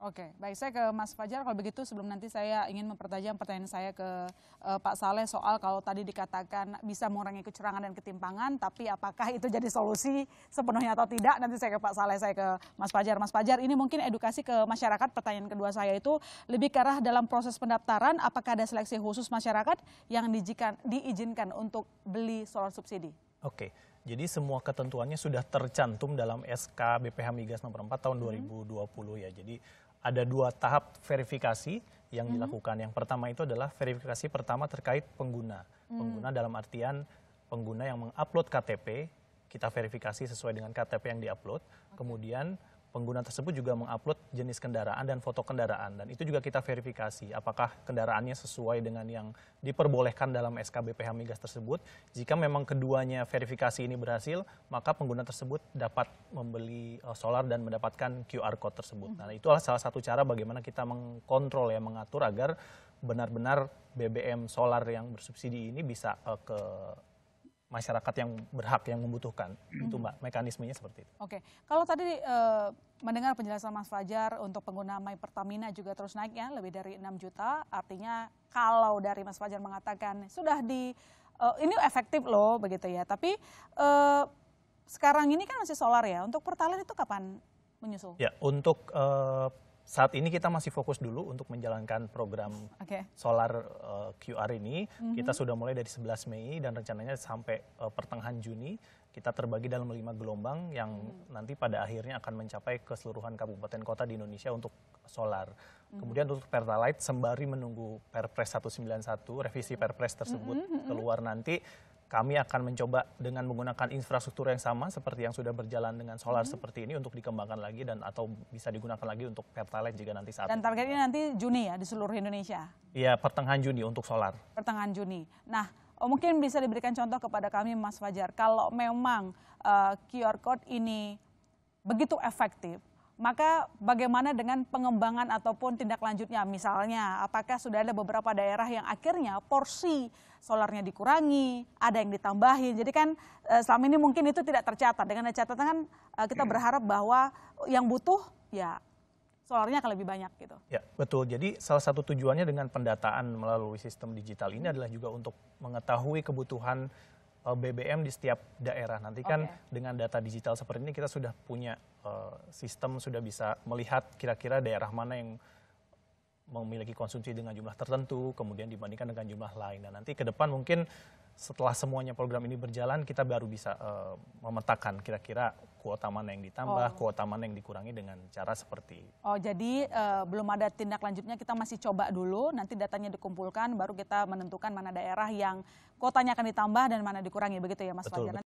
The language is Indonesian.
Oke, baik saya ke Mas Fajar kalau begitu sebelum nanti saya ingin mempertajam pertanyaan saya ke uh, Pak Saleh soal kalau tadi dikatakan bisa mengurangi kecurangan dan ketimpangan, tapi apakah itu jadi solusi sepenuhnya atau tidak? Nanti saya ke Pak Saleh, saya ke Mas Fajar. Mas Fajar, ini mungkin edukasi ke masyarakat. Pertanyaan kedua saya itu lebih ke arah dalam proses pendaftaran, apakah ada seleksi khusus masyarakat yang diizinkan untuk beli solar subsidi? Oke, jadi semua ketentuannya sudah tercantum dalam SK BPH Migas nomor 4 tahun mm -hmm. 2020 ya. Jadi ada dua tahap verifikasi yang mm-hmm. dilakukan. Yang pertama itu adalah verifikasi pertama terkait pengguna. Mm. Pengguna dalam artian pengguna yang mengupload KTP, kita verifikasi sesuai dengan KTP yang diupload. Kemudian pengguna tersebut juga mengupload jenis kendaraan dan foto kendaraan dan itu juga kita verifikasi apakah kendaraannya sesuai dengan yang diperbolehkan dalam SKBPH migas tersebut. Jika memang keduanya verifikasi ini berhasil, maka pengguna tersebut dapat membeli eh, solar dan mendapatkan QR code tersebut. Nah, itu adalah salah satu cara bagaimana kita mengkontrol ya mengatur agar benar-benar BBM solar yang bersubsidi ini bisa uh, ke masyarakat yang berhak yang membutuhkan hmm itu mbak mekanismenya seperti itu. Oke, kalau tadi e, mendengar penjelasan Mas Fajar untuk pengguna My Pertamina juga terus naik ya lebih dari 6 juta, artinya kalau dari Mas Fajar mengatakan sudah di e, ini efektif loh begitu ya, tapi e, sekarang ini kan masih solar ya, untuk Pertalite itu kapan menyusul? Ya, untuk e, saat ini kita masih fokus dulu untuk menjalankan program okay. solar uh, eh, QR ini. Mm -hmm. Kita sudah mulai dari 11 Mei dan rencananya sampai uh, pertengahan Juni kita terbagi dalam lima gelombang yang mm. nanti pada akhirnya akan mencapai keseluruhan kabupaten kota di Indonesia untuk solar. Mm. Kemudian untuk Pertalite sembari menunggu Perpres 191 revisi Perpres tersebut -hmm. keluar nanti kami akan mencoba dengan menggunakan infrastruktur yang sama seperti yang sudah berjalan dengan solar hmm. seperti ini untuk dikembangkan lagi dan atau bisa digunakan lagi untuk Pertalite jika nanti saat Dan targetnya nanti Juni ya di seluruh Indonesia? Iya, pertengahan Juni untuk solar. Pertengahan Juni. Nah, oh, mungkin bisa diberikan contoh kepada kami Mas Fajar, kalau memang uh, eh, QR Code ini begitu efektif, maka bagaimana dengan pengembangan ataupun tindak lanjutnya? Misalnya, apakah sudah ada beberapa daerah yang akhirnya porsi solarnya dikurangi, ada yang ditambahin. Jadi kan eh, selama ini mungkin itu tidak tercatat. Dengan catatan kan eh, kita hmm. berharap bahwa yang butuh ya solarnya akan lebih banyak gitu. Ya, betul. Jadi salah satu tujuannya dengan pendataan melalui sistem digital ini adalah juga untuk mengetahui kebutuhan Eh, BBM di setiap daerah. Nanti kan okay. dengan data digital seperti ini kita sudah punya uh, sistem sudah bisa melihat kira-kira daerah mana yang memiliki konsumsi dengan jumlah tertentu, kemudian dibandingkan dengan jumlah lain. Dan nah, nanti ke depan mungkin setelah semuanya program ini berjalan, kita baru bisa uh, memetakan kira-kira kuota mana yang ditambah, oh. kuota mana yang dikurangi dengan cara seperti. Oh, jadi uh, belum ada tindak lanjutnya, kita masih coba dulu, nanti datanya dikumpulkan, baru kita menentukan mana daerah yang kuotanya akan ditambah dan mana dikurangi, begitu ya Mas Fajar?